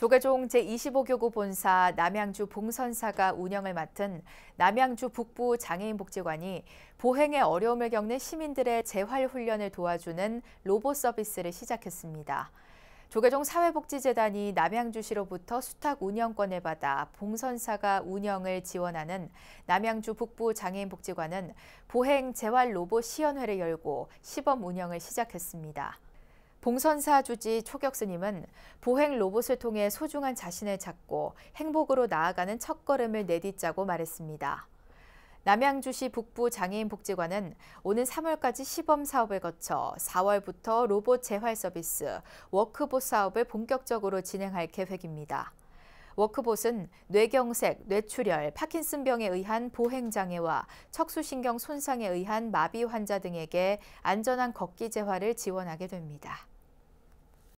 조계종 제25교구 본사 남양주 봉선사가 운영을 맡은 남양주 북부 장애인 복지관이 보행에 어려움을 겪는 시민들의 재활 훈련을 도와주는 로봇 서비스를 시작했습니다. 조계종 사회복지재단이 남양주시로부터 수탁 운영권을 받아 봉선사가 운영을 지원하는 남양주 북부 장애인 복지관은 보행 재활 로봇 시연회를 열고 시범 운영을 시작했습니다. 봉선사 주지 초격 스님은 보행 로봇을 통해 소중한 자신을 찾고 행복으로 나아가는 첫걸음을 내딛자고 말했습니다. 남양주시 북부 장애인복지관은 오는 3월까지 시범 사업을 거쳐 4월부터 로봇 재활 서비스, 워크봇 사업을 본격적으로 진행할 계획입니다. 워크봇은 뇌경색, 뇌출혈, 파킨슨병에 의한 보행장애와 척수신경 손상에 의한 마비 환자 등에게 안전한 걷기 재활을 지원하게 됩니다.